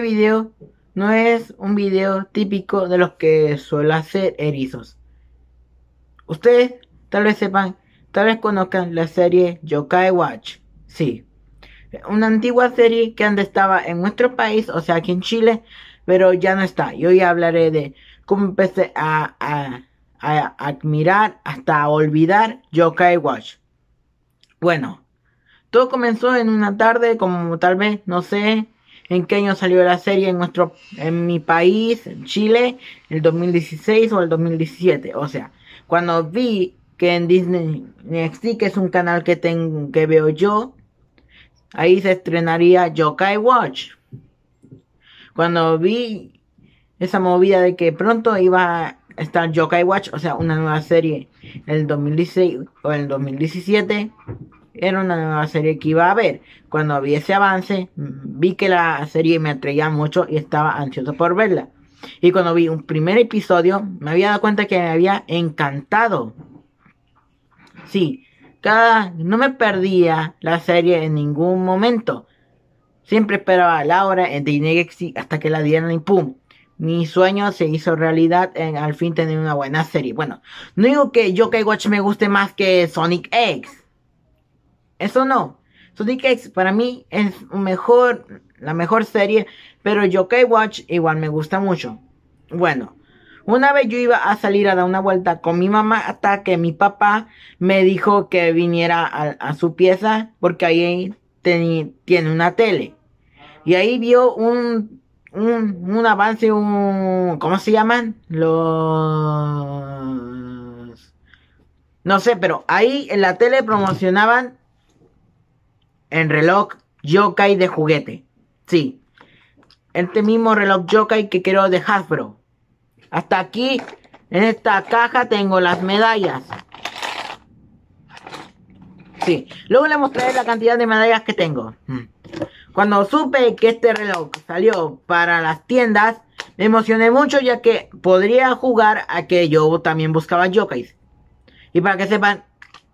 Este video no es un video típico de los que suele hacer erizos. Ustedes tal vez sepan, tal vez conozcan la serie Yokai Watch. Sí, una antigua serie que antes estaba en nuestro país, o sea, aquí en Chile, pero ya no está. Y hoy hablaré de cómo empecé a, a admirar hasta olvidar Yokai Watch. Bueno, todo comenzó en una tarde, como tal vez, no sé, en qué año salió la serie en nuestro en mi país, en Chile, el 2016 o el 2017. O sea, cuando vi que en Disney NXT, que es un canal que tengo, que veo yo, ahí se estrenaría Yokai Watch. Cuando vi esa movida de que pronto iba a estar Yokai Watch, o sea, una nueva serie el 2016 o en el 2017 era una nueva serie que iba a ver. Cuando vi ese avance, vi que la serie me atraía mucho y estaba ansioso por verla. Y cuando vi un primer episodio, me había dado cuenta que me había encantado. Sí, cada, no me perdía la serie en ningún momento. Siempre esperaba a Laura en Disney hasta que la dieran y pum. Mi sueño se hizo realidad en al fin tener una buena serie. Bueno, no digo que yo Watch me guste más que Sonic X. Eso no. Sonic X para mí es mejor, la mejor serie, pero Yokai Watch igual me gusta mucho. Bueno, una vez yo iba a salir a dar una vuelta con mi mamá hasta que mi papá me dijo que viniera a, su pieza porque ahí tiene una tele. Y ahí vio un, un, un avance, un... ¿Cómo se llaman? Los... No sé, pero ahí en la tele promocionaban en reloj yokai de juguete. Sí, este mismo reloj yokai que quiero de Hasbro. Hasta aquí, en esta caja, tengo las medallas. Sí, luego le mostraré la cantidad de medallas que tengo. Mm. Cuando supe que este reloj salió para las tiendas, me emocioné mucho ya que podría jugar a que yo también buscaba yokais. Y para que sepan,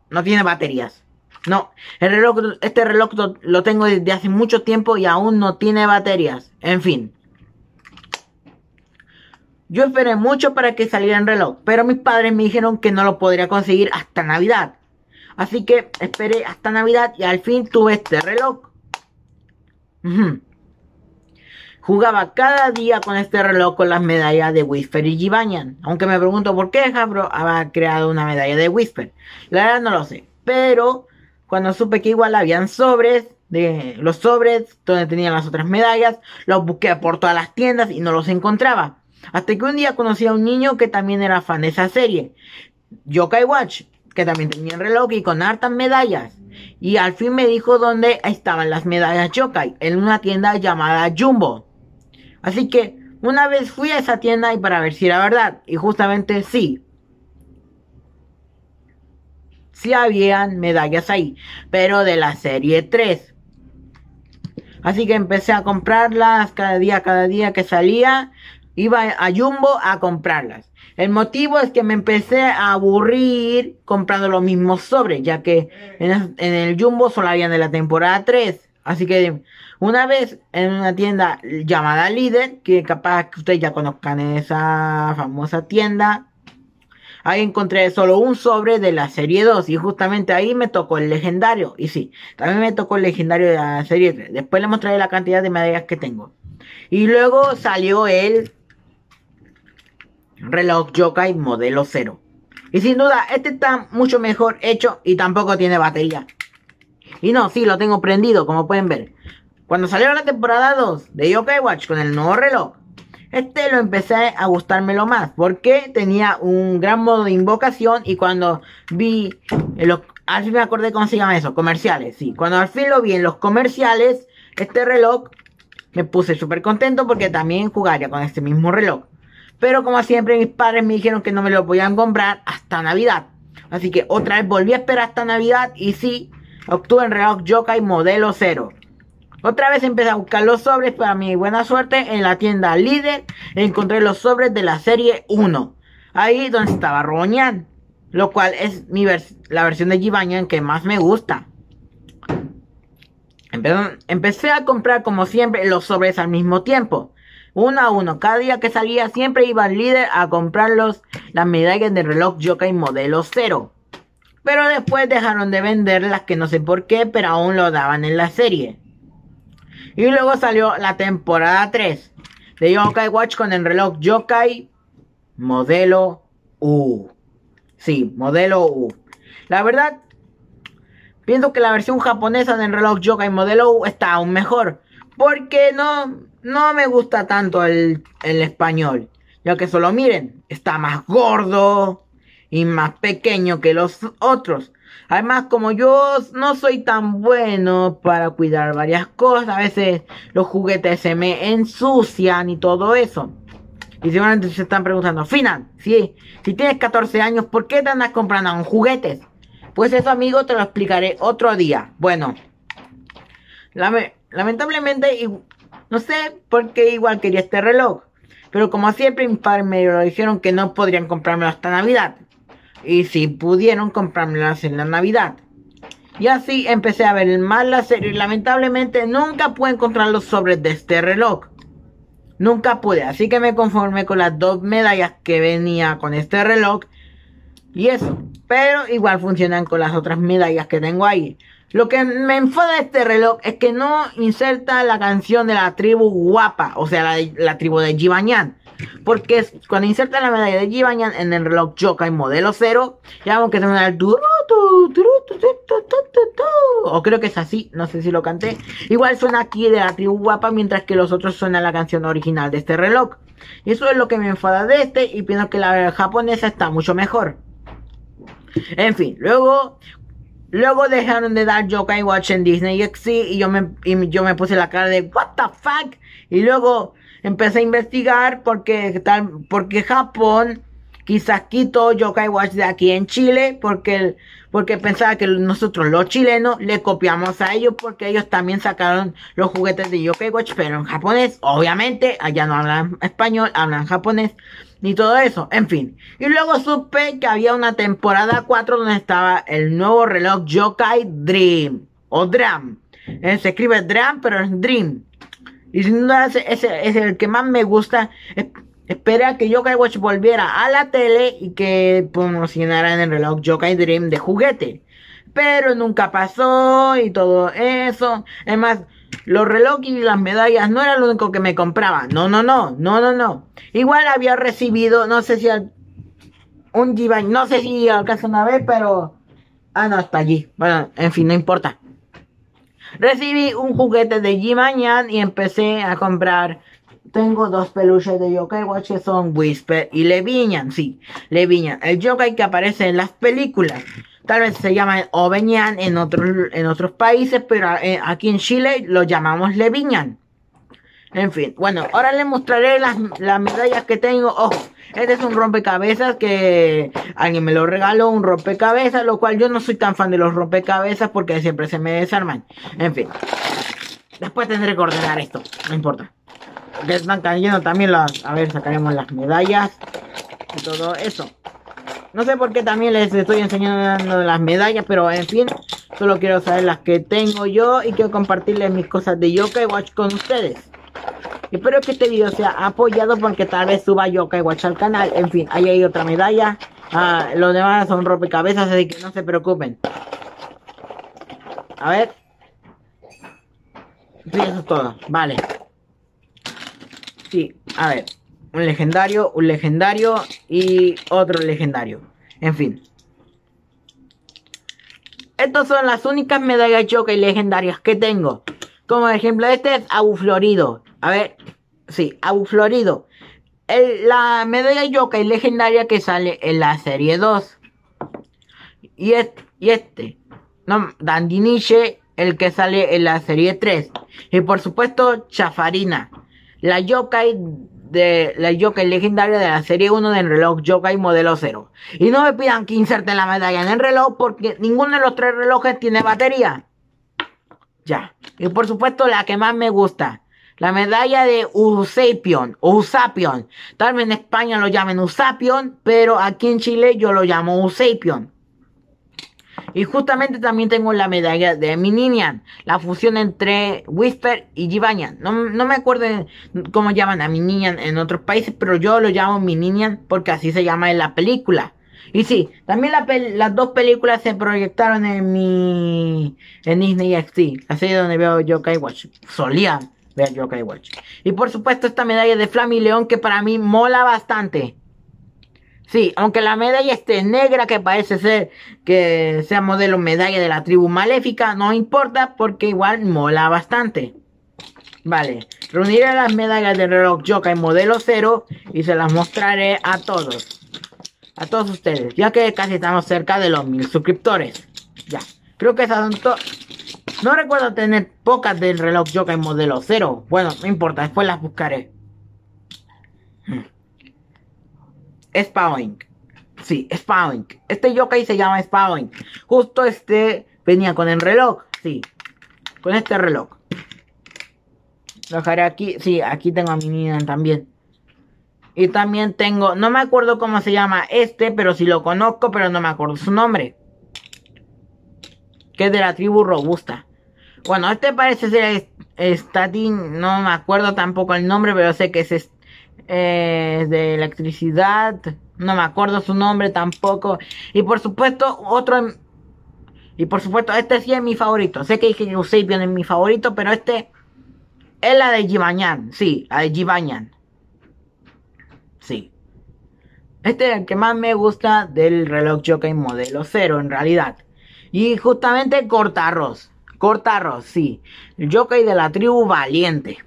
no tiene baterías. No, reloj, este reloj lo, tengo desde hace mucho tiempo y aún no tiene baterías. En fin. Yo esperé mucho para que saliera el reloj, pero mis padres me dijeron que no lo podría conseguir hasta Navidad. Así que esperé hasta Navidad y al fin tuve este reloj. Jugaba cada día con este reloj con las medallas de Whisper y Gibanyan. Aunque me pregunto por qué Jabro había creado una medalla de Whisper. La verdad no lo sé. Pero cuando supe que igual habían sobres, de los sobres donde tenían las otras medallas, los busqué por todas las tiendas y no los encontraba. Hasta que un día conocí a un niño que también era fan de esa serie, Yokai Watch, que también tenía el reloj y con hartas medallas. Y al fin me dijo dónde estaban las medallas Yokai, en una tienda llamada Jumbo. Así que una vez fui a esa tienda y para ver si era verdad, y justamente sí, si habían medallas ahí, pero de la serie 3. Así que empecé a comprarlas cada día, cada día que salía, iba a Jumbo a comprarlas. El motivo es que me empecé a aburrir comprando los mismos sobres, ya que en, el Jumbo solo habían de la temporada 3. Así que una vez en una tienda llamada Líder, que capaz que ustedes ya conozcan esa famosa tienda, Ahí encontré solo un sobre de la serie 2 y justamente ahí me tocó el legendario. Y sí, también me tocó el legendario de la serie 3. Después le mostraré la cantidad de medallas que tengo. Y luego salió el reloj Yokai modelo 0. Y sin duda, este está mucho mejor hecho y tampoco tiene batería. Y no, sí, lo tengo prendido, como pueden ver. Cuando salió la temporada 2 de Yokai Watch con el nuevo reloj, este lo empecé a gustármelo más porque tenía un gran modo de invocación y cuando vi, eh, los, al fin me acordé cómo se eso, comerciales, sí. Cuando al fin lo vi en los comerciales, este reloj, me puse súper contento porque también jugaría con este mismo reloj. Pero como siempre mis padres me dijeron que no me lo podían comprar hasta Navidad. Así que otra vez volví a esperar hasta Navidad y sí, obtuve el reloj Jokai modelo 0. Otra vez empecé a buscar los sobres. Para mi buena suerte, en la tienda líder encontré los sobres de la serie 1. Ahí donde estaba Roñan. Lo cual es mi la versión de Gibanyan que más me gusta. empecé a comprar como siempre los sobres al mismo tiempo uno a uno. Cada día que salía siempre iba al líder a comprar las medallas de reloj y modelo 0. Pero después dejaron de venderlas, que no sé por qué, pero aún lo daban en la serie. Y luego salió la temporada 3 de Yokai Watch con el reloj Yokai modelo U. Sí, modelo U. La verdad, pienso que la versión japonesa del reloj Yokai modelo U está aún mejor. Porque no, no me gusta tanto el, el español. Ya que solo miren, está más gordo y más pequeño que los otros. Además, como yo no soy tan bueno para cuidar varias cosas, a veces los juguetes se me ensucian y todo eso. Y seguramente se están preguntando, Finan, si, si tienes 14 años, ¿por qué te andas comprando un juguetes? Pues eso, amigo, te lo explicaré otro día. Bueno, lamentablemente, no sé por qué igual quería este reloj. Pero como siempre, mis me lo dijeron que no podrían comprármelo hasta Navidad y si pudieron comprármelas en la Navidad. Y así empecé a ver más la serie. Lamentablemente nunca pude encontrar los sobres de este reloj. Nunca pude, así que me conformé con las dos medallas que venía con este reloj. Y eso, pero igual funcionan con las otras medallas que tengo ahí. Lo que me enfada de este reloj es que no inserta la canción de la tribu guapa, o sea, la, la tribu de Jibanyan. Porque cuando insertan la medalla de Jibanyan en el reloj Yokai modelo 0, llamamos que se me da el O creo que es así, no sé si lo canté. Igual suena aquí de la tribu guapa, mientras que los otros suenan la canción original de este reloj. Y eso es lo que me enfada de este y pienso que la japonesa está mucho mejor. En fin, luego Luego dejaron de dar y Watch en Disney XD y yo me, y yo me puse la cara de What the fuck? Y luego Empecé a investigar porque, tal, porque Japón, quizás Quito, Watch de aquí en Chile, porque, porque pensaba que nosotros los chilenos le copiamos a ellos porque ellos también sacaron los juguetes de Watch pero en japonés, obviamente, allá no hablan español, hablan japonés. Ni todo eso, en fin. Y luego supe que había una temporada 4 donde estaba el nuevo reloj Yokai Dream o Dram. Eh, se escribe Dram, pero es Dream. Y si no ese, es el que más me gusta. E, espera que Yo-Kai Watch volviera a la tele y que en el reloj Jokai Dream de juguete. Pero nunca pasó y todo eso. Es más, los relojes y las medallas no era lo único que me compraba. No, no, no, no, no, no. Igual había recibido, no sé si al, un g no sé si caso una vez, pero... Ah, no, hasta allí. Bueno, en fin, no importa. Recibí un juguete de G-Mañan y empecé a comprar. Tengo dos peluches de Yokai Watch son Whisper y Leviñan, sí, Leviñan. El Yokai que aparece en las películas. Tal vez se llama Oveñan en otros, en otros países, pero eh, aquí en Chile lo llamamos Leviñan. En fin, bueno, ahora les mostraré las, las medallas que tengo. Ojo, este es un rompecabezas que alguien me lo regaló, un rompecabezas, lo cual yo no soy tan fan de los rompecabezas porque siempre se me desarman. En fin. Después tendré que ordenar esto, no importa. Que están cayendo también las... A ver, sacaremos las medallas y todo eso. No sé por qué también les estoy enseñando las medallas, pero en fin, solo quiero saber las que tengo yo y quiero compartirles mis cosas de Yoke Watch con ustedes. Espero que este video sea apoyado porque tal vez suba yo Watch al canal. En fin, ahí hay otra medalla. Ah, los demás son rompecabezas, así que no se preocupen. A ver. Sí, eso es todo. Vale. Sí, a ver. Un legendario, un legendario y otro legendario. En fin. Estas son las únicas medallas y legendarias que tengo. Como ejemplo, este es Abu Florido. A ver, sí, florido El, la medalla Yokai legendaria que sale en la serie 2. Y, este, y este, no, Dandiniche, el que sale en la serie 3. Y por supuesto, Chafarina. La Yokai de la Yokai legendaria de la serie 1 del reloj Yokai modelo 0. Y no me pidan que inserte la medalla en el reloj porque ninguno de los tres relojes tiene batería. Ya. Y por supuesto la que más me gusta, la medalla de Usapion, Usapion. Tal vez en España lo llamen Usapion, pero aquí en Chile yo lo llamo Usapion. Y justamente también tengo la medalla de Mininian, la fusión entre Whisper y Jibanyan. No, no, me acuerdo cómo llaman a Mininian en otros países, pero yo lo llamo Mininian porque así se llama en la película. Y sí, también las dos películas se proyectaron en mi en Disney XD, así donde veo yo Watch. Solía y por supuesto esta medalla de León que para mí mola bastante. Sí, aunque la medalla esté negra, que parece ser que sea modelo medalla de la tribu maléfica, no importa porque igual mola bastante. Vale, reuniré las medallas del reloj en modelo 0 y se las mostraré a todos. A todos ustedes, ya que casi estamos cerca de los mil suscriptores. Ya, creo que es son todas no recuerdo tener pocas del reloj Joker modelo 0. Bueno, no importa, después las buscaré. Mm. Spawning. Sí, Spawning. Este yokai se llama Spawning. Justo este venía con el reloj. Sí, con este reloj. Lo dejaré aquí. Sí, aquí tengo a mi niña también. Y también tengo, no me acuerdo cómo se llama este, pero sí lo conozco, pero no me acuerdo su nombre. Que es de la tribu robusta. Bueno, este parece ser Statin, no me acuerdo tampoco el nombre, pero sé que eh, es de electricidad, no me acuerdo su nombre tampoco. Y por supuesto, otro... Y por supuesto, este sí es mi favorito. Sé que dije que es mi favorito, pero este es la de Gibañán. Sí, la de Gibañán. Sí. Este es el que más me gusta del reloj Jockey modelo cero en realidad. Y justamente Cortarros. Corta Rossi, el jockey de la tribu Valiente.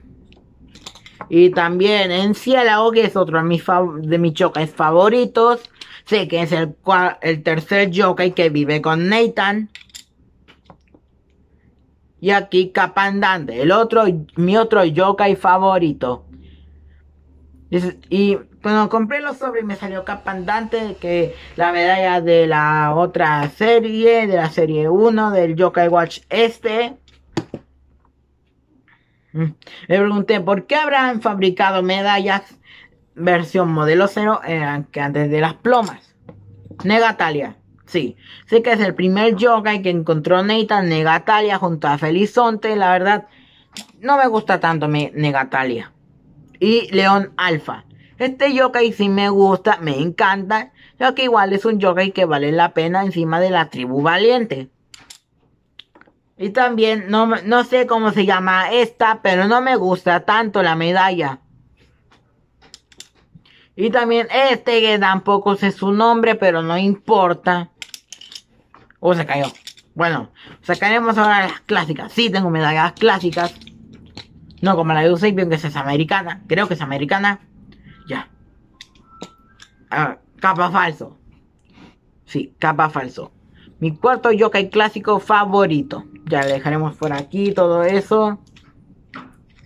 Y también en que es otro de mis, de favoritos. Sé que es el, el tercer jockey que vive con Nathan. Y aquí Capandante, el otro, mi otro jockey favorito. Y cuando compré los sobres me salió Capandante, que la medalla de la otra serie, de la serie 1, del Yokai Watch este. Mm. Me pregunté por qué habrán fabricado medallas versión modelo 0 que antes de las plomas. Negatalia. Sí, sé que es el primer yokai que encontró Nathan Negatalia junto a Felizonte. La verdad, no me gusta tanto Negatalia y León Alfa. Este yokai sí me gusta, me encanta, ya que igual es un yokai que vale la pena encima de la tribu valiente. Y también, no, no sé cómo se llama esta, pero no me gusta tanto la medalla. Y también este que tampoco sé su nombre, pero no importa. o se cayó. Bueno, sacaremos ahora las clásicas. Sí, tengo medallas clásicas. No, como la de Eusebio, que es americana. Creo que es americana. Ya. Ah, capa falso. Sí, capa falso. Mi cuarto yokai clásico favorito. Ya le dejaremos por aquí todo eso.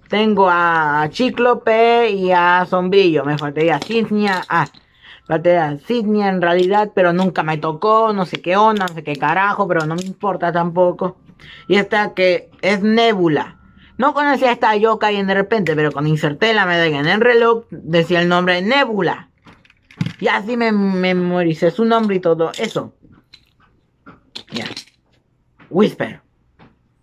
Tengo a Chiclope y a Sombrillo. Me faltaría Cisnia. Ah, faltaría Cisnia en realidad, pero nunca me tocó. No sé qué onda, no sé qué carajo, pero no me importa tampoco. Y esta que es Nebula. No conocía a esta yoka en de repente, pero cuando inserté la medalla en el reloj, decía el nombre Nebula. Y así me memoricé su nombre y todo eso. Ya. Whisper.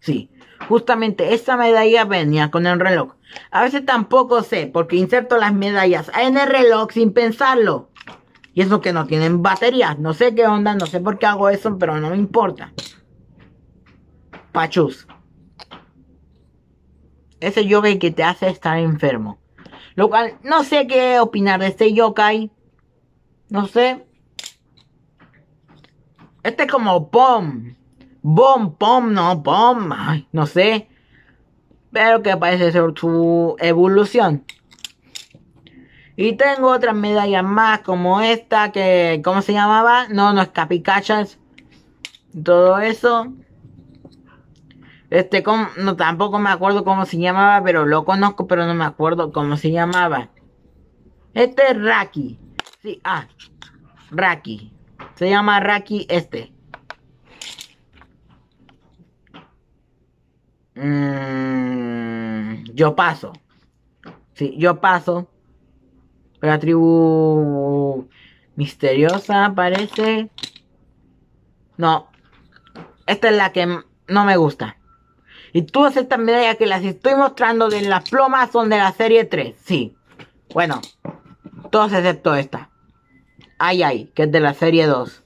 Sí. Justamente esta medalla venía con el reloj. A veces tampoco sé, porque inserto las medallas en el reloj sin pensarlo. Y eso que no tienen baterías. No sé qué onda, no sé por qué hago eso, pero no me importa. Pachus. Ese yokai que te hace estar enfermo. Lo cual, no sé qué opinar de este yokai. No sé. Este es como POM. BOM, POM, no, POM. Ay, no sé. Pero que parece ser su evolución. Y tengo otras medallas más como esta que... ¿Cómo se llamaba? No, no es Capicachas. Todo eso. Este, no, tampoco me acuerdo cómo se llamaba, pero lo conozco, pero no me acuerdo cómo se llamaba. Este es Raki. Sí, ah, Raki. Se llama Raki este. Mm, yo paso. Sí, yo paso. La tribu misteriosa parece. No. Esta es la que no me gusta. Y todas estas medallas que las estoy mostrando de las plomas son de la serie 3, sí. Bueno, todas excepto esta. Ay, ay, que es de la serie 2.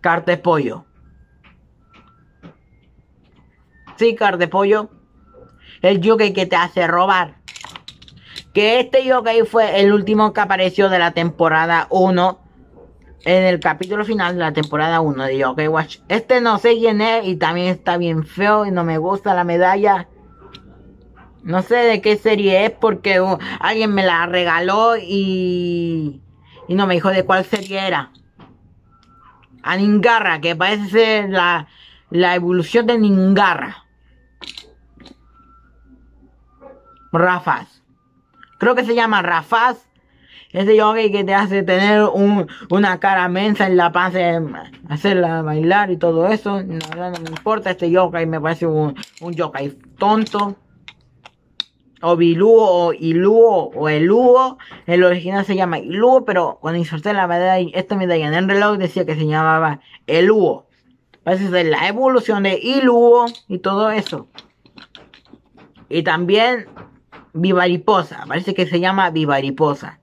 Carta pollo. Sí, carta de pollo. El yoke que te hace robar. Que este yoke fue el último que apareció de la temporada 1 en el capítulo final de la temporada 1 de que Watch. Este no sé quién es y también está bien feo y no me gusta la medalla. No sé de qué serie es porque uh, alguien me la regaló y, y no me dijo de cuál serie era. A Ningarra, que parece ser la, la evolución de Ningarra. Rafas. Creo que se llama Rafas ese yogi que te hace tener un, una cara mensa en la de em, hacerla bailar y todo eso. No, me importa este yokai, me parece un, un yokai tonto. O Bilúo, o Ilúo, o Elúo. El original se llama Iluo, pero cuando inserté la medalla, esta medalla en el reloj decía que se llamaba Elúo. Parece ser la evolución de Ilúo y todo eso. Y también Vivariposa, parece que se llama Vivariposa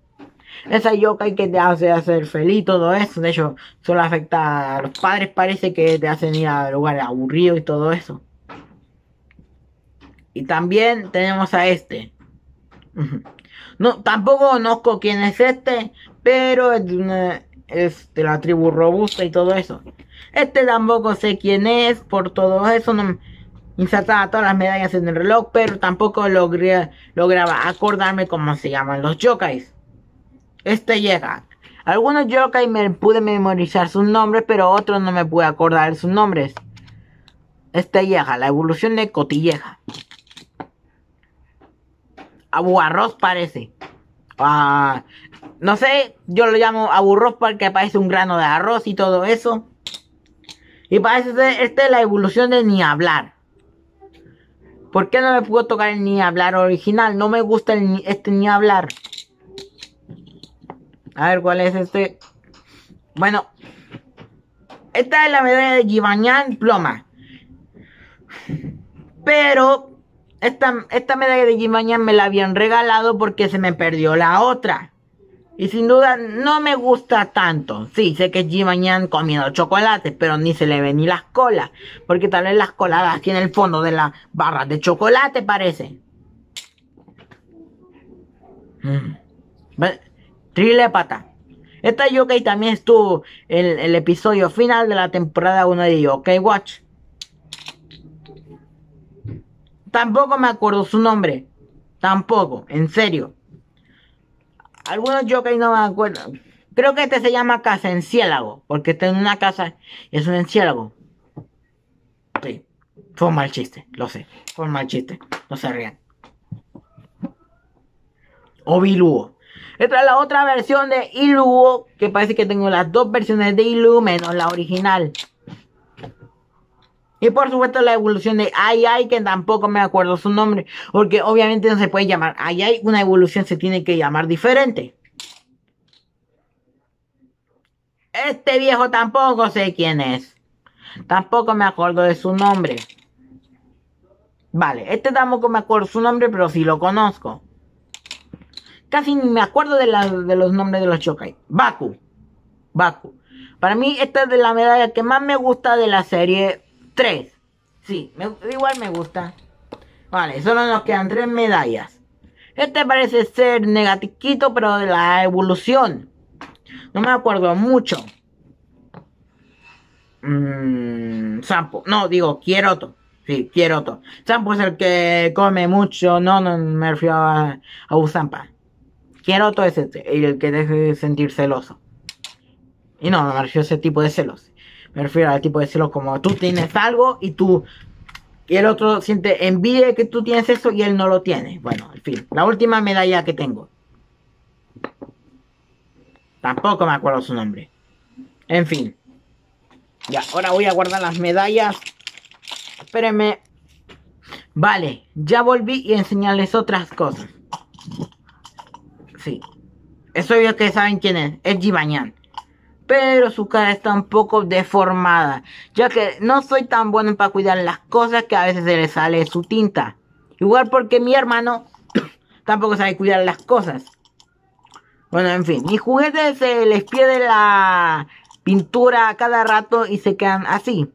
esa yokai que te hace hacer feliz, todo eso. De hecho, solo afecta a los padres, parece que te hacen ir a lugares aburridos y todo eso. Y también tenemos a este. No, tampoco conozco quién es este, pero es de, la tribu robusta y todo eso. Este tampoco sé quién es, por todo eso no insertaba todas las medallas en el reloj, pero tampoco logré, lograba acordarme cómo se llaman los yokais. Este llega. Algunos y me pude memorizar sus nombres, pero otros no me pude acordar sus nombres. Este llega, la evolución de Cotilleja. arroz parece. Ah, no sé, yo lo llamo Aburros porque parece un grano de arroz y todo eso. Y parece ser esta es la evolución de ni hablar. ¿Por qué no me puedo tocar el ni hablar original? No me gusta este ni hablar. A ver cuál es este. Bueno. Esta es la medalla de Gibañán Ploma. Pero esta, esta medalla de Gibañán me la habían regalado porque se me perdió la otra. Y sin duda no me gusta tanto. Sí, sé que es comiendo chocolate, pero ni se le ven ni las colas. Porque tal vez las coladas tienen en el fondo de las barras de chocolate, parece. Mm. Trilepata Esta Yokai también estuvo en el, episodio final de la temporada 1 de ok Watch. Tampoco me acuerdo su nombre. Tampoco, en serio. Algunos yokai no me acuerdo. Creo que este se llama casa enciélago, porque está en una casa y es un enciélago. Sí, fue un mal chiste, lo sé. Fue un mal chiste, no se rían. Ovilúo esta es la otra versión de Iluo, que parece que tengo las dos versiones de Iluo menos la original. Y por supuesto la evolución de Ai que tampoco me acuerdo su nombre, porque obviamente no se puede llamar Ai una evolución se tiene que llamar diferente. Este viejo tampoco sé quién es. Tampoco me acuerdo de su nombre. Vale, este tampoco me acuerdo su nombre, pero sí lo conozco. Casi ni me acuerdo de, los nombres de los Shokai. Baku. Baku. Para mí esta es de la medalla que más me gusta de la serie 3. Sí, igual me gusta. Vale, solo nos quedan tres medallas. Este parece ser negatiquito, pero de la evolución. No me acuerdo mucho. Mmm. Sampo. No, digo, Kieroto. Sí, Kieroto. Sampo es el que come mucho. No, no me refiero a, a Quiero otro ese... el que deje de sentir celoso? Y no, me refiero a ese tipo de celos. Me refiero al tipo de celos como tú tienes algo y tú. Y el otro siente envidia de que tú tienes eso y él no lo tiene. Bueno, en fin. La última medalla que tengo. Tampoco me acuerdo su nombre. En fin. Ya, ahora voy a guardar las medallas. Espérenme. Vale, ya volví y enseñarles otras cosas sí. Es obvio que saben quién es, es Gibañán. Pero su cara está un poco deformada, ya que no soy tan bueno para cuidar las cosas que a veces se le sale su tinta. Igual porque mi hermano tampoco sabe cuidar las cosas. Bueno, en fin, mis juguetes se les pierde la pintura a cada rato y se quedan así.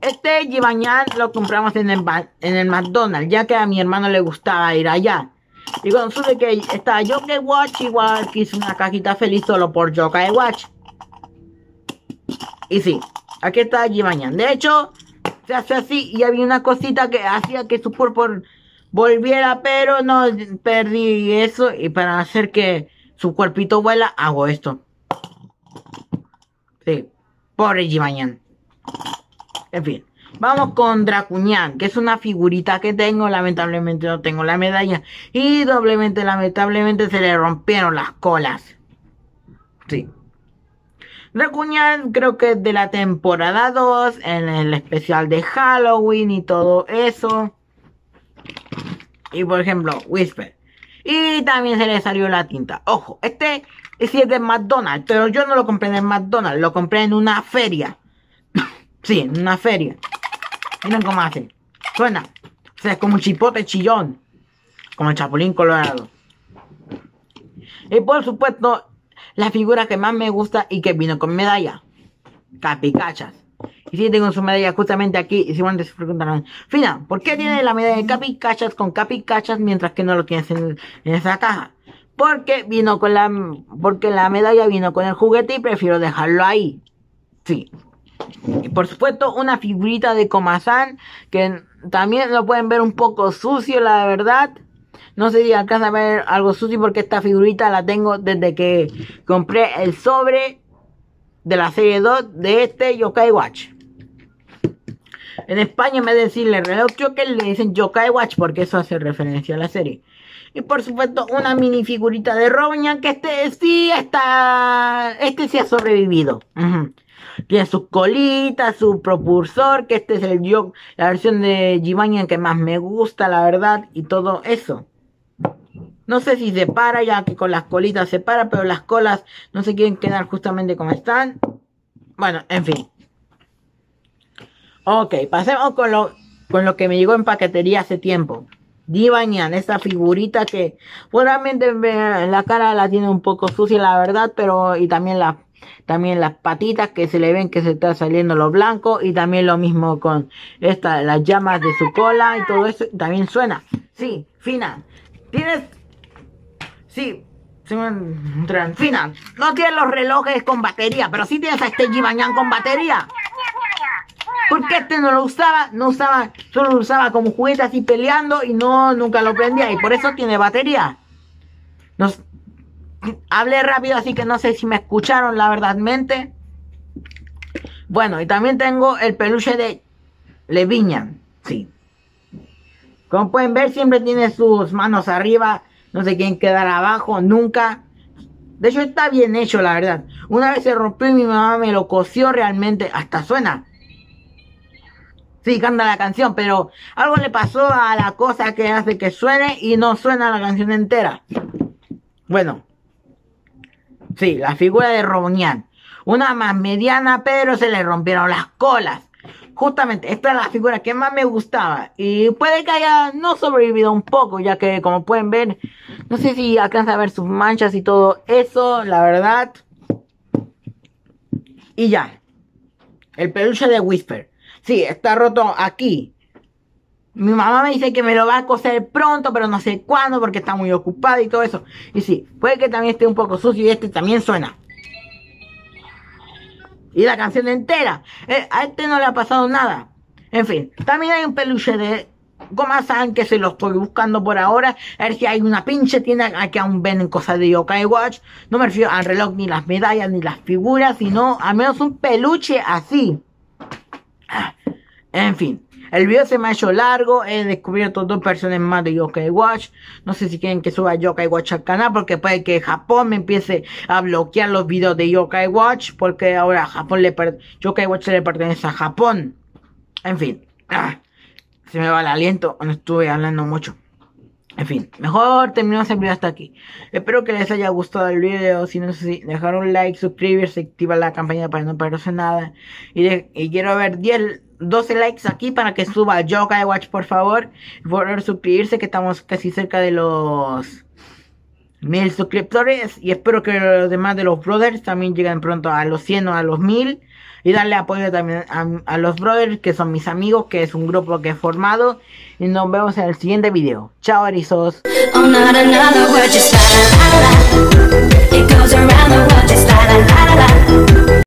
Este Gibañán lo compramos en en el McDonald's, ya que a mi hermano le gustaba ir allá. Y con su de que está Yokai Watch igual que hice una cajita feliz solo por Yokai Watch. Y sí, aquí está Jimañan. De hecho, se hace así y había una cosita que hacía que su cuerpo volviera, pero no perdí eso. Y para hacer que su cuerpito vuela, hago esto. Sí, pobre Jimañan. En fin. Vamos con Dracuñán, que es una figurita que tengo, lamentablemente no tengo la medalla. Y doblemente, lamentablemente, se le rompieron las colas. Sí. Dracuñán creo que es de la temporada 2, en el especial de Halloween y todo eso. Y por ejemplo, Whisper. Y también se le salió la tinta. Ojo, este sí es de McDonald's, pero yo no lo compré en McDonald's, lo compré en una feria. sí, en una feria. Miren cómo hace. Suena. O sea, es como un chipote chillón. Como el chapulín colorado. Y por supuesto, la figura que más me gusta y que vino con medalla. Capicachas. Y si sí, tengo su medalla justamente aquí. Y vos se preguntarán, Fina, ¿por qué tiene la medalla de Capicachas con Capicachas mientras que no lo tienes en esa caja? Porque vino con la, porque la medalla vino con el juguete y prefiero dejarlo ahí. Sí, y por supuesto, una figurita de Comazán, que también lo pueden ver un poco sucio, la verdad. No sé si alcanza a ver algo sucio porque esta figurita la tengo desde que compré el sobre de la serie 2 de este Yokai Watch. En España, me vez de decirle reloj Joker, le dicen Yokai Watch porque eso hace referencia a la serie. Y por supuesto, una mini figurita de Robyn que este sí está. Este sí ha sobrevivido tiene sus colitas, su propulsor, que este es el yo, la versión de Givanyan que más me gusta, la verdad, y todo eso. No sé si se para, ya que con las colitas se para, pero las colas no se quieren quedar justamente como están. Bueno, en fin. Ok, pasemos con lo, con lo que me llegó en paquetería hace tiempo. Jibanyan, esta figurita que seguramente la cara la tiene un poco sucia, la verdad, pero y también la también las patitas que se le ven que se está saliendo lo blanco. Y también lo mismo con esta, las llamas de su cola y todo eso. También suena. Sí, fina. Tienes... Sí, Fina, no tienes los relojes con batería, pero sí tienes a este Gibañán con batería. Porque este no lo usaba, no usaba, solo lo usaba como juguete así peleando y no, nunca lo prendía y por eso tiene batería. Nos, hablé rápido, así que no sé si me escucharon, la verdad, Bueno, y también tengo el peluche de Leviña, sí. Como pueden ver, siempre tiene sus manos arriba, no sé quién quedar abajo, nunca. De hecho, está bien hecho, la verdad. Una vez se rompió y mi mamá me lo cosió realmente, hasta suena. Sí, canta la canción, pero algo le pasó a la cosa que hace que suene y no suena la canción entera. Bueno, sí, la figura de Romnián. Una más mediana, pero se le rompieron las colas. Justamente, esta es la figura que más me gustaba. Y puede que haya no sobrevivido un poco, ya que como pueden ver, no sé si alcanza a ver sus manchas y todo eso, la verdad. Y ya. El peluche de Whisper. Sí, está roto aquí. Mi mamá me dice que me lo va a coser pronto, pero no sé cuándo porque está muy ocupada y todo eso. Y sí, puede que también esté un poco sucio y este también suena. Y la canción entera. Eh, a este no le ha pasado nada. En fin, también hay un peluche de Goma-san que se lo estoy buscando por ahora. A ver si hay una pinche tienda que aún venden cosas de Yokai Watch. No me refiero al reloj, ni las medallas, ni las figuras, sino al menos un peluche así. Ah, en fin. El video se me ha hecho largo, he descubierto dos versiones más de Yokai Watch. No sé si quieren que suba Yokai Watch al canal porque puede que Japón me empiece a bloquear los videos de Yokai Watch porque ahora Japón le Yokai Watch le pertenece a Japón. En fin, ah, se me va el aliento, no estuve hablando mucho. En fin, mejor terminamos el video hasta aquí. Espero que les haya gustado el video. Si no, si dejar un like, suscribirse, activar la campaña para no perderse nada. Y, y quiero ver 10 12 likes aquí para que suba Yoga Watch, por favor. Por suscribirse, que estamos casi cerca de los mil suscriptores. Y espero que los demás de los brothers también lleguen pronto a los 100 o a los 1000. Y darle apoyo también a, los brothers, que son mis amigos, que es un grupo que he formado. Y nos vemos en el siguiente video. Chao, arisos oh,